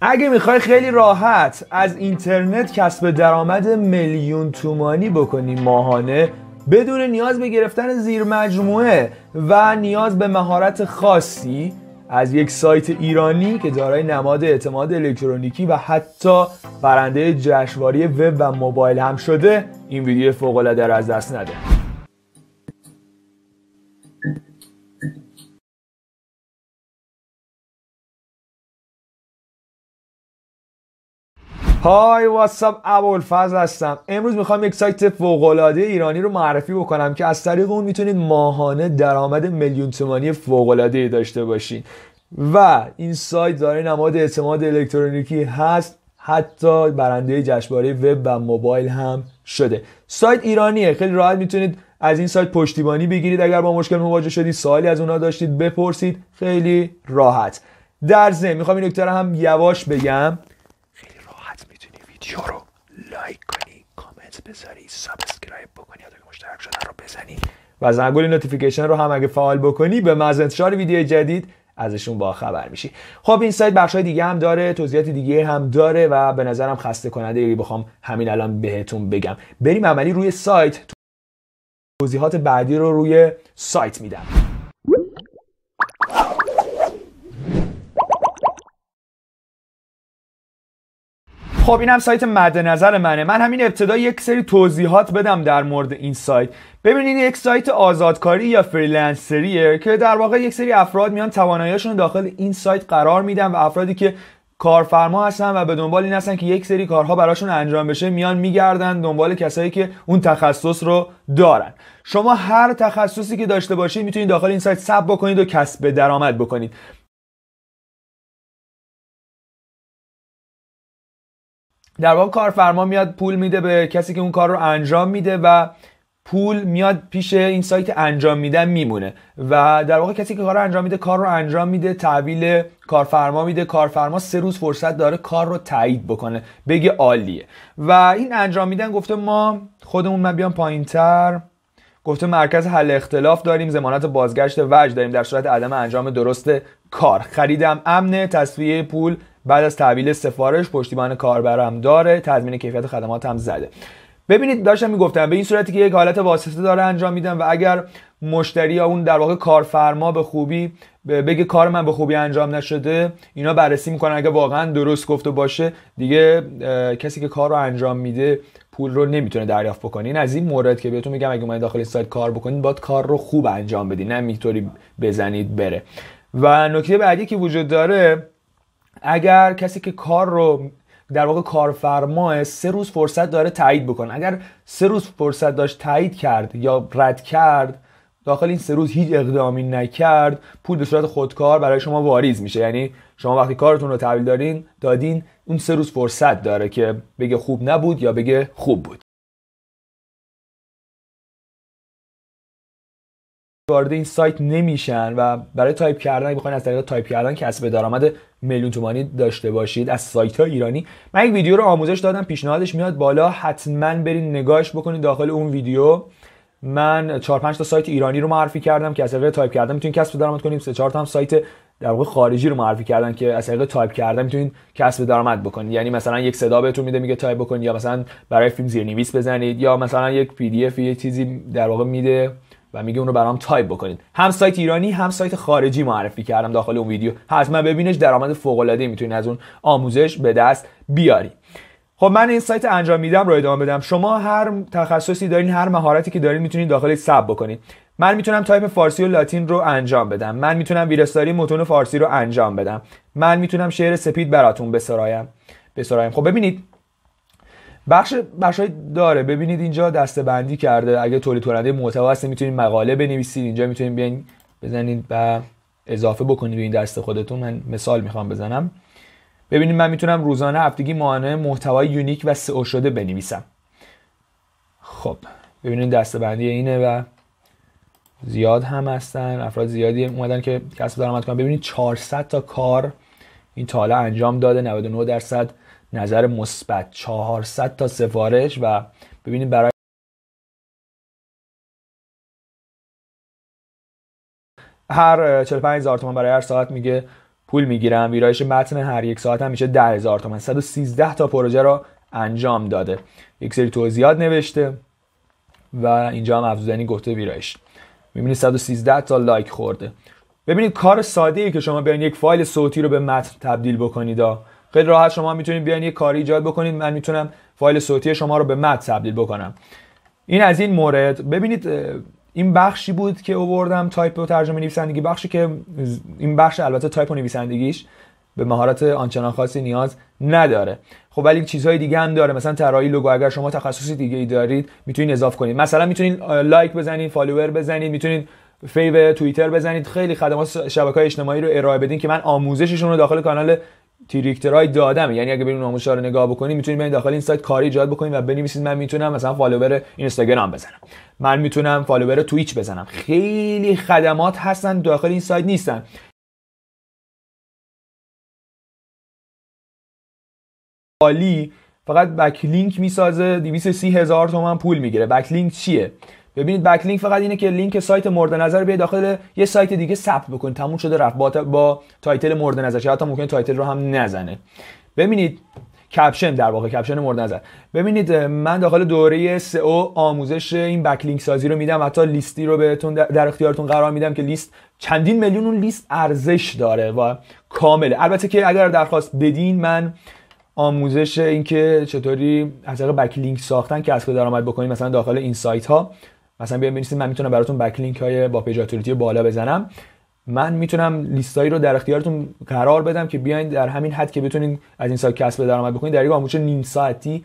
اگه میخوای خیلی راحت از اینترنت کسب درآمد میلیون تومانی بکنی ماهانه بدون نیاز به گرفتن زیر مجموعه و نیاز به مهارت خاصی از یک سایت ایرانی که دارای نماد اعتماد الکترونیکی و حتی برنده جشنواره وب و موبایل هم شده این ویدیو فوق العاده از دست نده های واتساپ ابوالفضل هستم امروز میخوام یک سایت فوق العاده ایرانی رو معرفی بکنم که از طریق اون میتونید ماهانه درآمد میلیون تومانی فوق العاده داشته باشین و این سایت داره نماد اعتماد الکترونیکی هست حتی برنده جشنواره وب و موبایل هم شده سایت ایرانیه خیلی راحت میتونید از این سایت پشتیبانی بگیرید اگر با مشکل مواجه شدید سوالی از اونا داشتید بپرسید خیلی راحت در ضمن میخوام این هم یواش بگم بذاری سابسکرایب بکنی یا مشترک شدن رو بزنی و زنگول نوتیفیکیشن رو هم اگه فعال بکنی به محض انتشار ویدیو جدید ازشون با خبر میشی خب این سایت بخش دیگه هم داره توضیحات دیگه هم داره و به نظرم خسته کننده اگه بخوام همین الان بهتون بگم بریم عملی روی سایت توضیحات بعدی رو روی سایت میدم خب اینم سایت مد نظر منه من همین ابتدا یک سری توضیحات بدم در مورد این سایت ببینید یک سایت آزادکاری یا فریلنسریه که در واقع یک سری افراد میان تواناییشون داخل این سایت قرار میدن و افرادی که کارفرما هستن و به دنبال این هستن که یک سری کارها براشون انجام بشه میان میگردن دنبال کسایی که اون تخصص رو دارن شما هر تخصصی که داشته باشید میتونید داخل این سایت سب بکنید و کسب درآمد بکنید در واقع کارفرما میاد پول میده به کسی که اون کار رو انجام میده و پول میاد پیش این سایت انجام میدن میمونه و در واقع کسی که کار رو انجام میده کار رو انجام میده تحویل کارفرما میده کارفرما سه روز فرصت داره کار رو تایید بکنه بگه عالیه و این انجام میدن گفته ما خودمون من بیام پایینتر گفته مرکز حل اختلاف داریم ضمانت بازگشت وجه داریم در صورت عدم انجام درست کار خریدم امن تصویه پول بعد از تحویل سفارش پشتیبان کاربرم داره تضمین کیفیت خدمات هم زده ببینید داشتم میگفتم به این صورتی که یک حالت واسطه داره انجام میدم و اگر مشتری یا اون در واقع کارفرما به خوبی بگه کار من به خوبی انجام نشده اینا بررسی میکنن اگه واقعا درست گفته باشه دیگه کسی که کار رو انجام میده پول رو نمیتونه دریافت این از این مورد که بهتون میگم اگه من داخل سایت کار بکنید باید کار رو خوب انجام بدید، نه میتونی بزنید بره و نکته بعدی که وجود داره اگر کسی که کار رو در واقع کارفرما سه روز فرصت داره تایید بکنه اگر سه روز فرصت داشت تایید کرد یا رد کرد داخل این سه روز هیچ اقدامی نکرد پول به صورت خودکار برای شما واریز میشه یعنی شما وقتی کارتون رو تحویل دارین دادین اون سه روز فرصت داره که بگه خوب نبود یا بگه خوب بود وارد این سایت نمیشن و برای تایپ کردن بخواین از طریق تایپ کردن کسب درآمد میلیون تومانی داشته باشید از سایت ها ایرانی من یک ویدیو رو آموزش دادم پیشنهادش میاد بالا حتما برین نگاهش بکنید داخل اون ویدیو من 4 5 تا سایت ایرانی رو معرفی کردم که از طریق تایپ کردن میتونید کسب درآمد کنیم سه چهار تا هم سایت در واقع خارجی رو معرفی کردن که از طریق تایپ کردن میتونید کسب درآمد بکنید یعنی مثلا یک صدا بهتون میده میگه تایپ بکنید یا مثلا برای فیلم زیرنویس بزنید یا مثلا یک پی دی اف یه چیزی در واقع میده و میگه اونو برام تایپ بکنید هم سایت ایرانی هم سایت خارجی معرفی کردم داخل اون ویدیو حتما ببینش درآمد فوق العاده میتونید از اون آموزش به دست بیاری خب من این سایت انجام میدم رو ادامه بدم شما هر تخصصی دارین هر مهارتی که دارین میتونید داخل سب بکنید من میتونم تایپ فارسی و لاتین رو انجام بدم من میتونم ویرستاری متون فارسی رو انجام بدم من میتونم شعر سپید براتون بسرایم بسرایم خب ببینید بخش بخشای داره ببینید اینجا دسته بندی کرده اگه تولید کننده محتوا هستید میتونید مقاله بنویسید اینجا میتونید بیاین بزنید و اضافه بکنید به این دسته خودتون من مثال میخوام بزنم ببینید من میتونم روزانه هفتگی ماهانه محتوای یونیک و سئو شده بنویسم خب ببینید دسته بندی اینه و زیاد هم هستن افراد زیادی اومدن که کسب درآمد کنن ببینید 400 تا کار این تاله انجام داده 99 درصد نظر مثبت 400 تا سفارش و ببینید برای هر 45 هزار تومان برای هر ساعت میگه پول میگیرم ویرایش متن هر یک ساعت هم میشه 10 هزار تومان 113 تا پروژه را انجام داده یک سری توضیحات نوشته و اینجا هم افزودنی گفته ویرایش میبینید 113 تا لایک خورده ببینید کار ساده ای که شما بیان یک فایل صوتی رو به متن تبدیل بکنید خیلی راحت شما میتونید بیان یه کاری ایجاد بکنید من میتونم فایل صوتی شما رو به متن تبدیل بکنم این از این مورد ببینید این بخشی بود که آوردم تایپ و ترجمه نویسندگی بخشی که این بخش البته تایپ و نویسندگیش به مهارت آنچنان خاصی نیاز نداره خب ولی چیزهای دیگه هم داره مثلا طراحی لوگو اگر شما تخصصی دیگه ای دارید میتونید اضافه کنید مثلا میتونید لایک بزنید فالوور بزنید میتونید فیو توییتر بزنید خیلی خدمات شبکه اجتماعی رو ارائه بدین که من آموزششون رو داخل کانال تریکترهای دادم یعنی اگه بریم ناموشا رو نگاه بکنید میتونید داخل این سایت کاری ایجاد بکنید و بنویسید من میتونم مثلا فالوور اینستاگرام بزنم من میتونم فالوور تویچ بزنم خیلی خدمات هستن داخل این سایت نیستن عالی فقط لینک میسازه 230 هزار تومن پول میگیره بکلینک چیه ببینید بک لینک فقط اینه که لینک سایت مورد نظر بیاید داخل یه سایت دیگه ثبت بکنید تموم شده رفت با, تا... با تایتل مورد نظر ممکن حتی ممکنه تایتل رو هم نزنه ببینید کپشن در واقع کپشن مورد نظر ببینید من داخل دوره SEO آموزش این لینک سازی رو میدم حتی لیستی رو بهتون در اختیارتون قرار میدم که لیست چندین میلیون اون لیست ارزش داره و کامله البته که اگر درخواست بدین من آموزش اینکه چطوری از طریق لینک ساختن کسب درآمد بکنید مثلا داخل این سایت ها مثلا بیاین بنویسید من میتونم براتون بک های با پیج اتوریتی بالا بزنم من میتونم لیستایی رو در اختیارتون قرار بدم که بیاین در همین حد که بتونین از این سایت کسب درآمد بکنید در یک آموزش نیم ساعتی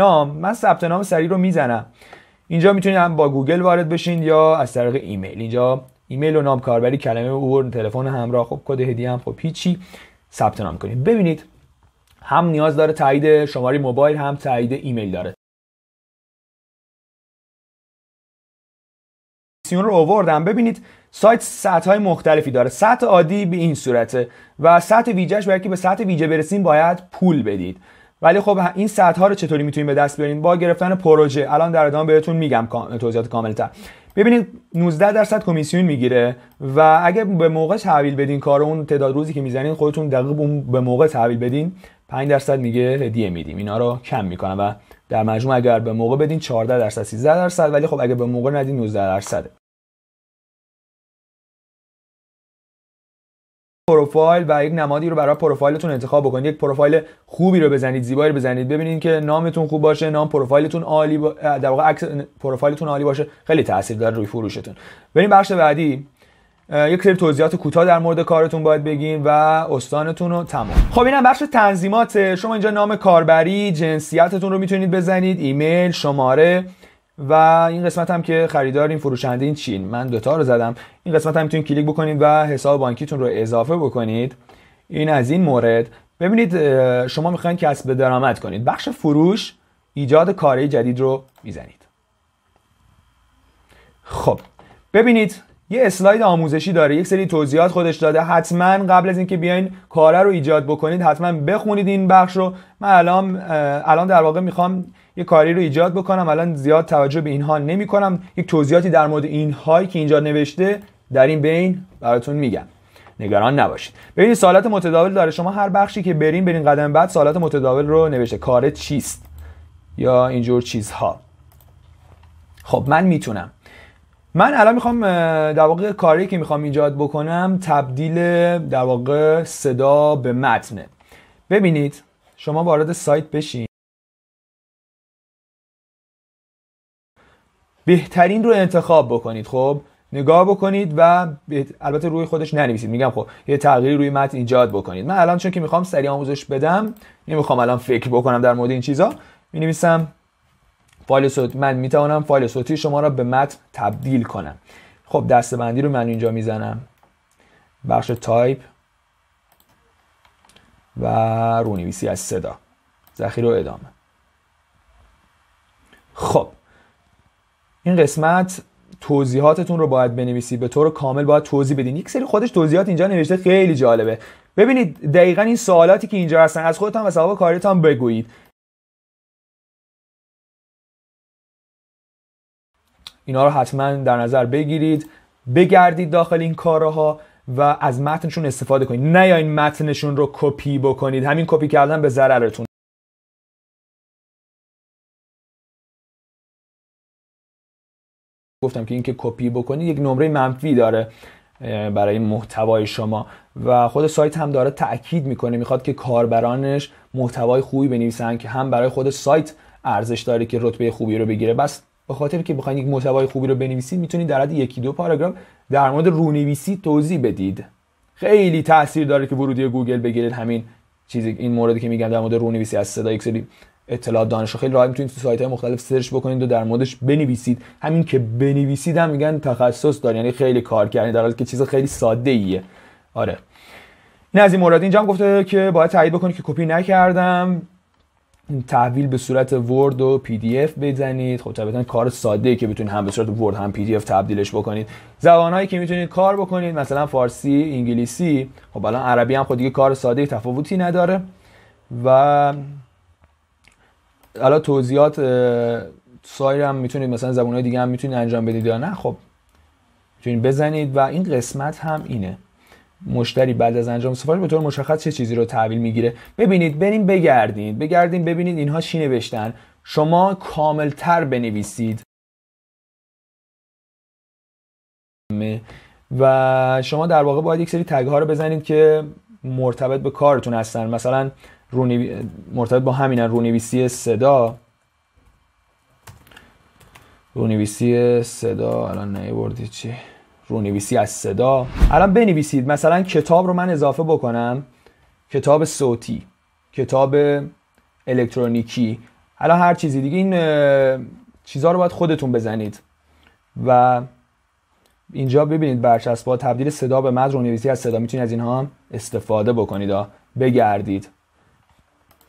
نام من ثبت نام سریع رو میزنم اینجا میتونید هم با گوگل وارد بشین یا از طریق ایمیل اینجا ایمیل و نام کاربری کلمه عبور تلفن همراه خب کد هدیه هم خب هیچی ثبت نام کنید ببینید هم نیاز داره تایید شماره موبایل هم تایید ایمیل داره سیون رو آوردم ببینید سایت سطح های مختلفی داره سطح عادی به این صورته و سطح ویجهش برای که به سطح ویژه برسیم باید پول بدید ولی خب این سطح ها رو چطوری میتونیم به دست بیارین با گرفتن پروژه الان در ادامه بهتون میگم توضیحات تر ببینید 19 درصد کمیسیون میگیره و اگه به موقع تحویل بدین کار اون تعداد روزی که میزنین خودتون دقیق به موقع تحویل بدین 5 درصد میگه هدیه میدیم اینا رو کم میکنم و در مجموع اگر به موقع بدین 14 درصد 13 درصد ولی خب اگه به موقع ندین 19 درصده پروفایل و یک نمادی رو برای پروفایلتون انتخاب بکنید یک پروفایل خوبی رو بزنید زیبایی رو بزنید ببینید که نامتون خوب باشه نام پروفایلتون عالی با... در واقع عکس پروفایلتون عالی باشه خیلی تاثیر داره روی فروشتون بریم بخش بعدی یک سری توضیحات کوتاه در مورد کارتون باید بگین و استانتون رو تمام خب اینم بخش تنظیمات شما اینجا نام کاربری جنسیتتون رو میتونید بزنید ایمیل شماره و این قسمت هم که خریدار این فروشنده این چین من دوتا رو زدم این قسمت هم میتونید کلیک بکنید و حساب بانکیتون رو اضافه بکنید این از این مورد ببینید شما میخواین کسب درآمد کنید بخش فروش ایجاد کاری جدید رو میزنید خب ببینید یه اسلاید آموزشی داره یک سری توضیحات خودش داده حتما قبل از اینکه بیاین کاره رو ایجاد بکنید حتما بخونید این بخش رو من الان الان در واقع میخوام یه کاری رو ایجاد بکنم الان زیاد توجه به اینها نمی کنم یک توضیحاتی در مورد اینهایی که اینجا نوشته در این بین براتون میگم نگران نباشید ببینید سالات متداول داره شما هر بخشی که برین برین قدم بعد سالات متداول رو نوشته کار چیست یا اینجور چیزها خب من میتونم من الان میخوام در واقع کاری که میخوام ایجاد بکنم تبدیل در واقع صدا به متنه ببینید شما وارد سایت بشین بهترین رو انتخاب بکنید خب نگاه بکنید و البته روی خودش ننویسید میگم خب یه تغییری روی متن ایجاد بکنید من الان چون که میخوام سریع آموزش بدم نمیخوام الان فکر بکنم در مورد این چیزا می فایل من میتوانم فایل صوتی شما را به متن تبدیل کنم خب دستبندی رو من اینجا میزنم بخش تایپ و رونویسی از صدا ذخیره رو ادامه خب این قسمت توضیحاتتون رو باید بنویسید به طور کامل باید توضیح بدین یک سری خودش توضیحات اینجا نوشته خیلی جالبه ببینید دقیقا این سوالاتی که اینجا هستن از خودتان و سواب کاریتان بگویید اینا رو حتما در نظر بگیرید بگردید داخل این کارها و از متنشون استفاده کنید نه یا این متنشون رو کپی بکنید همین کپی کردن به ضررتون گفتم که اینکه کپی بکنید یک نمره منفی داره برای محتوای شما و خود سایت هم داره تاکید میکنه میخواد که کاربرانش محتوای خوبی بنویسن که هم برای خود سایت ارزش داره که رتبه خوبی رو بگیره بس به خاطر که بخواید یک محتوای خوبی رو بنویسید میتونید در حد یکی دو پاراگراف در مورد رونویسی توضیح بدید خیلی تاثیر داره که ورودی گوگل بگیرید همین چیزی این موردی که میگم در مورد رونویسی از صدا یک سری اطلاعات دانش خیلی راحت میتونید تو سایت های مختلف سرچ بکنید و در موردش بنویسید همین که بنویسید هم میگن تخصص داره یعنی خیلی کار کردن یعنی در حالی که چیز خیلی ساده ایه آره این از مورد اینجا هم گفته که باید تایید بکنید که کپی نکردم تحویل به صورت ورد و پی دی اف بزنید خب طبیعتا کار ساده ای که بتونید هم به صورت ورد هم پی دی اف تبدیلش بکنید زبانهایی که میتونید کار بکنید مثلا فارسی انگلیسی خب الان عربی هم خود خب دیگه کار ساده تفاوتی نداره و الان توضیحات سایر هم میتونید مثلا زبانهای دیگه هم میتونید انجام بدید یا نه خب میتونید بزنید و این قسمت هم اینه مشتری بعد از انجام سفارش به طور مشخص چه چیزی رو تحویل میگیره ببینید بریم بگردید بگردید ببینید اینها چی نوشتن شما تر بنویسید و شما در واقع باید یک سری تگ ها رو بزنید که مرتبط به کارتون هستن مثلا مرتبط با همینا رونویسی صدا رونویسی صدا الان نیوردی چی رونویسی از صدا الان بنویسید مثلا کتاب رو من اضافه بکنم کتاب صوتی کتاب الکترونیکی الان هر چیزی دیگه این چیزها رو باید خودتون بزنید و اینجا ببینید برچسب با تبدیل صدا به متن رونویسی از صدا میتونید از اینها استفاده بکنید بگردید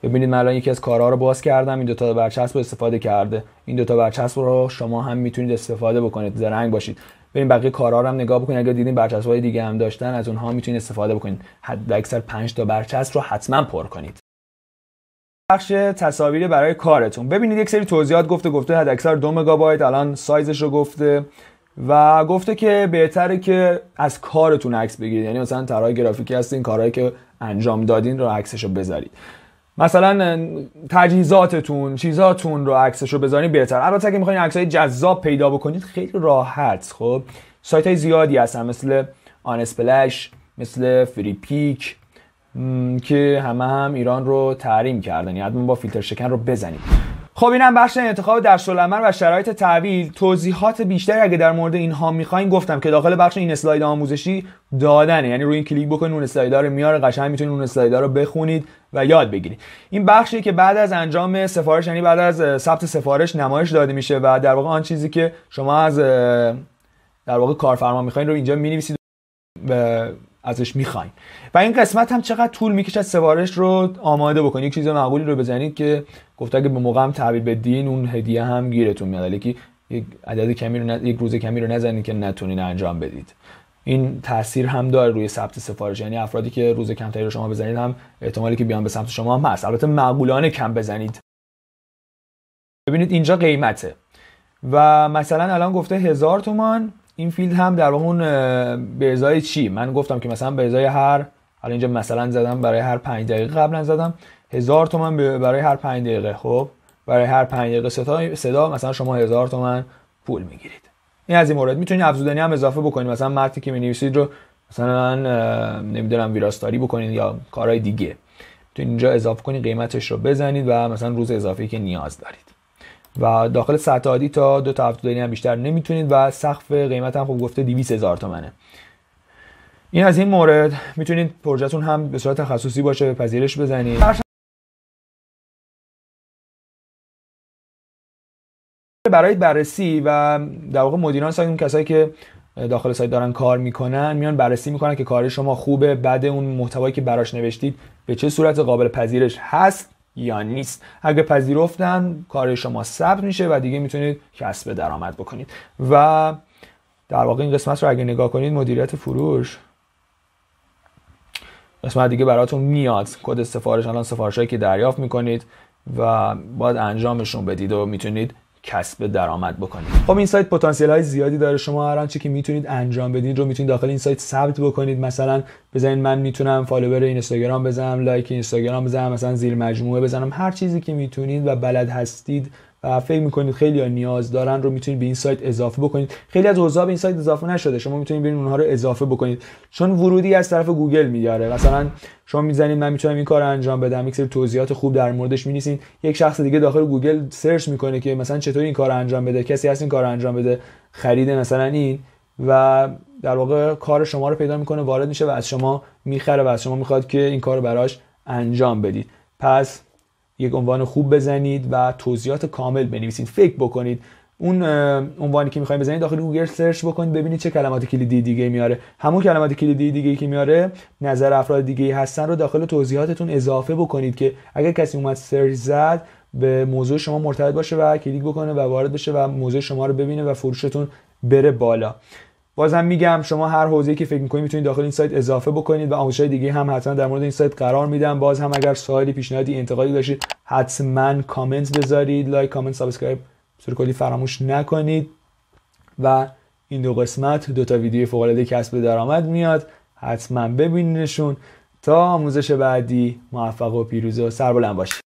ببینید من الان یکی از کارها رو باز کردم این دوتا برچسب رو استفاده کرده این دوتا برچسب رو شما هم میتونید استفاده بکنید زرنگ باشید ببین بقیه کارا رو هم نگاه بکنید اگر دیدین برچسب‌های دیگه هم داشتن از اونها میتونید استفاده بکنید حد اکثر 5 تا برچسب رو حتما پر کنید بخش تصاویر برای کارتون ببینید یک سری توضیحات گفته گفته حد اکثر 2 مگابایت الان سایزش رو گفته و گفته که بهتره که از کارتون عکس بگیرید یعنی مثلا طراح گرافیکی هستین کارهایی که انجام دادین رو عکسش رو بذارید مثلا تجهیزاتتون چیزاتون رو رو بذارین بهتر البته اگه میخواین های جذاب پیدا بکنید خیلی راحت خب سایت های زیادی هستن مثل آن اسپلش مثل فری پیک که همه هم ایران رو تحریم کردن یعنی حتما با فیلتر شکن رو بزنید خب اینم بخش انتخاب در شلمر و شرایط تحویل توضیحات بیشتری اگه در مورد اینها میخواین گفتم که داخل بخش این اسلاید آموزشی دادنه یعنی روی این کلیک بکنید اون اسلایدها رو میاره قشنگ میتونید اون اسلایدها رو بخونید و یاد بگیرید این بخشی که بعد از انجام سفارش یعنی بعد از ثبت سفارش نمایش داده میشه و در واقع آن چیزی که شما از در واقع کارفرما میخواین رو اینجا مینویسید ازش میخواین و این قسمت هم چقدر طول میکشه سفارش رو آماده بکنید یک چیز معقولی رو بزنید که گفته اگه به موقع هم تحویل بدین اون هدیه هم گیرتون میاد یک عدد کمی رو نز... یک روز کمی رو نزنید که نتونین انجام بدید این تاثیر هم داره روی ثبت سفارش یعنی افرادی که روز کمتری رو شما بزنید هم احتمالی که بیان به سمت شما هم هست البته معقولانه کم بزنید ببینید اینجا قیمته و مثلا الان گفته هزار تومان این فیلد هم در واقع اون به ازای چی من گفتم که مثلا به ازای هر حالا اینجا مثلا زدم برای هر 5 دقیقه قبلا زدم هزار تومن برای هر 5 دقیقه خب برای هر 5 دقیقه صدا صدا مثلا شما هزار تومن پول میگیرید این از این مورد میتونید افزودنی هم اضافه بکنید مثلا مرتی که مینویسید رو مثلا نمیدونم ویراستاری بکنید یا کارهای دیگه تو اینجا اضافه کنید قیمتش رو بزنید و مثلا روز اضافه که نیاز دارید و داخل سطح عادی تا دو تا هفتادینی هم بیشتر نمیتونید و سقف قیمت هم خب گفته 200 هزار تومنه این از این مورد میتونید پروژهتون هم به صورت تخصصی باشه به پذیرش بزنید برای بررسی و در واقع مدیران سایت اون کسایی که داخل سایت دارن کار میکنن میان بررسی میکنن که کار شما خوبه بعد اون محتوایی که براش نوشتید به چه صورت قابل پذیرش هست یا نیست اگه پذیرفتن کار شما ثبت میشه و دیگه میتونید کسب درآمد بکنید و در واقع این قسمت رو اگه نگاه کنید مدیریت فروش قسمت دیگه براتون میاد کد سفارش الان سفارش هایی که دریافت میکنید و باید انجامشون بدید و میتونید کسب درآمد بکنید خب این سایت پتانسیل های زیادی داره شما هر آنچه که میتونید انجام بدید رو میتونید داخل این سایت ثبت بکنید مثلا بزنین من میتونم فالوور اینستاگرام بزنم لایک اینستاگرام بزنم مثلا زیر مجموعه بزنم هر چیزی که میتونید و بلد هستید و فکر میکنید خیلی ها نیاز دارن رو میتونید به این سایت اضافه بکنید خیلی از اوضاع به این سایت اضافه نشده شما میتونید برین اونها رو اضافه بکنید چون ورودی از طرف گوگل میاره مثلا شما میزنید من میتونم این کار رو انجام بدم یک سری توضیحات خوب در موردش مینیسین یک شخص دیگه داخل گوگل سرچ میکنه که مثلا چطور این کار انجام بده کسی هست این کار انجام بده خرید مثلا این و در واقع کار شما رو پیدا میکنه وارد میشه و از شما میخره و از شما میخواد که این کار براش انجام بدید پس یک عنوان خوب بزنید و توضیحات کامل بنویسید فکر بکنید اون عنوانی که میخوایم بزنید داخل گوگل سرچ بکنید ببینید چه کلمات کلیدی دیگه میاره همون کلمات کلیدی دیگه که میاره نظر افراد دیگه هستن رو داخل توضیحاتتون اضافه بکنید که اگر کسی اومد سرچ زد به موضوع شما مرتبط باشه و کلیک بکنه و وارد بشه و موضوع شما رو ببینه و فروشتون بره بالا بازم میگم شما هر حوزه‌ای که فکر می‌کنید میتونید داخل این سایت اضافه بکنید و آموزش‌های دیگه هم حتما در مورد این سایت قرار میدم باز هم اگر سوالی پیشنهادی انتقادی داشتید حتما کامنت بذارید لایک کامنت سابسکرایب سر کلی فراموش نکنید و این دو قسمت دو تا ویدیو العاده کسب درآمد میاد حتما ببینینشون تا آموزش بعدی موفق و پیروز و سربلند باشید